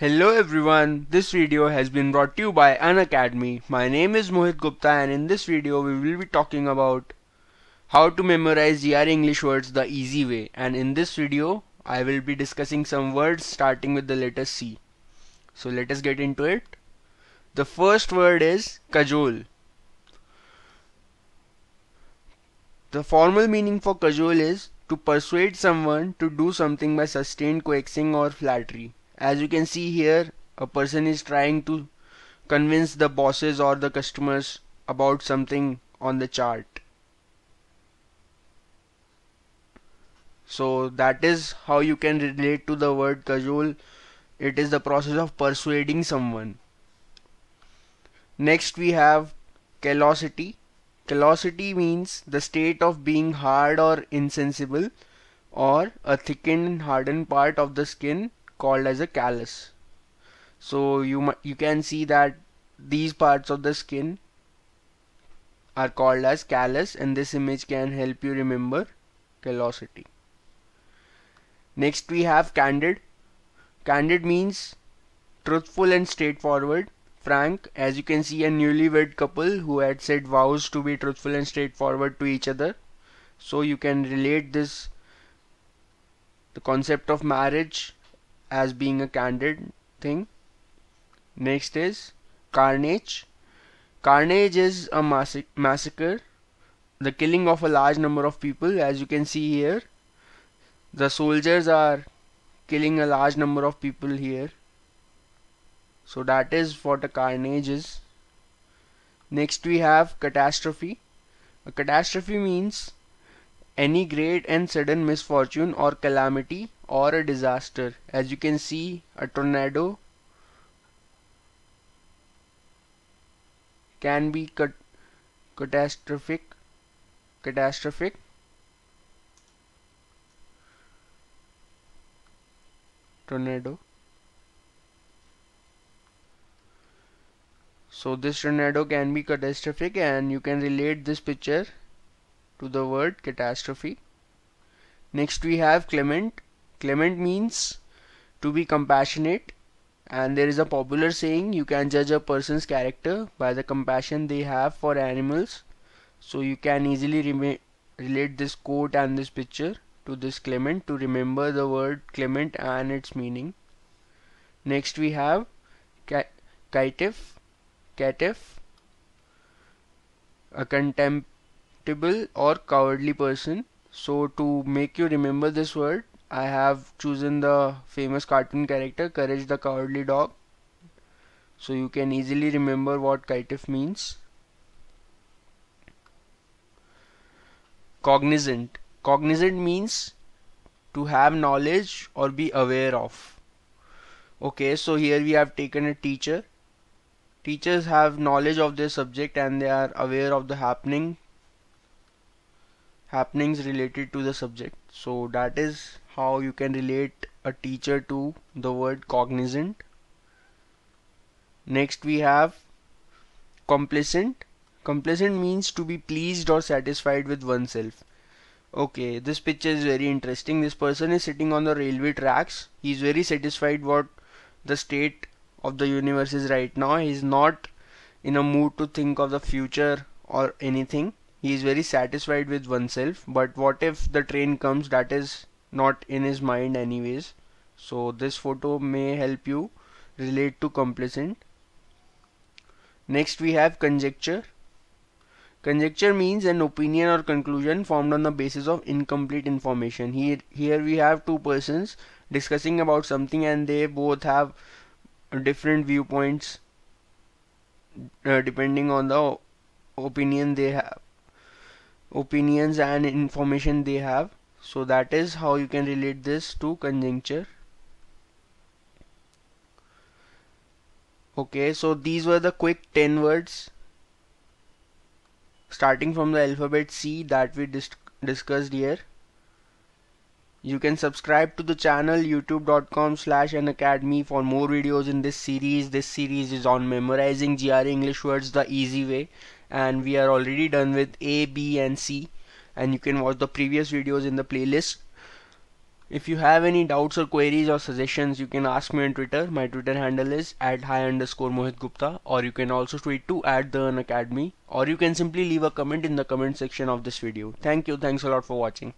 Hello everyone, this video has been brought to you by Academy. My name is Mohit Gupta and in this video we will be talking about how to memorize your ER English words the easy way and in this video I will be discussing some words starting with the letter C. So let us get into it. The first word is cajole. The formal meaning for cajole is to persuade someone to do something by sustained coaxing or flattery as you can see here a person is trying to convince the bosses or the customers about something on the chart so that is how you can relate to the word cajole it is the process of persuading someone next we have callosity callosity means the state of being hard or insensible or a thickened and hardened part of the skin called as a callus so you you can see that these parts of the skin are called as callus and this image can help you remember callosity next we have candid candid means truthful and straightforward frank as you can see a newlywed couple who had said vows to be truthful and straightforward to each other so you can relate this the concept of marriage as being a candid thing. Next is Carnage. Carnage is a massac massacre, the killing of a large number of people, as you can see here. The soldiers are killing a large number of people here. So that is what a carnage is. Next we have catastrophe. A catastrophe means any great and sudden misfortune or calamity or a disaster as you can see a tornado can be cut catastrophic catastrophic tornado so this tornado can be catastrophic and you can relate this picture to the word catastrophe. Next we have clement. Clement means to be compassionate and there is a popular saying you can judge a person's character by the compassion they have for animals. So you can easily relate this quote and this picture to this clement to remember the word clement and its meaning. Next we have ca caitiff, caitiff, a contempt contemptible or cowardly person. So to make you remember this word, I have chosen the famous cartoon character Courage the Cowardly Dog. So you can easily remember what kitif means. Cognizant. Cognizant means to have knowledge or be aware of. Okay, so here we have taken a teacher. Teachers have knowledge of their subject and they are aware of the happening happenings related to the subject so that is how you can relate a teacher to the word cognizant next we have complacent complacent means to be pleased or satisfied with oneself okay this picture is very interesting this person is sitting on the railway tracks he is very satisfied what the state of the universe is right now he is not in a mood to think of the future or anything he is very satisfied with oneself but what if the train comes that is not in his mind anyways so this photo may help you relate to complacent next we have conjecture conjecture means an opinion or conclusion formed on the basis of incomplete information here here we have two persons discussing about something and they both have different viewpoints uh, depending on the opinion they have opinions and information they have so that is how you can relate this to conjuncture okay so these were the quick 10 words starting from the alphabet C that we dis discussed here you can subscribe to the channel youtube.com slash academy for more videos in this series this series is on memorizing GRE English words the easy way and we are already done with A, B and C and you can watch the previous videos in the playlist. If you have any doubts or queries or suggestions you can ask me on Twitter. My Twitter handle is at high underscore Mohit Gupta or you can also tweet to at the Academy or you can simply leave a comment in the comment section of this video. Thank you. Thanks a lot for watching.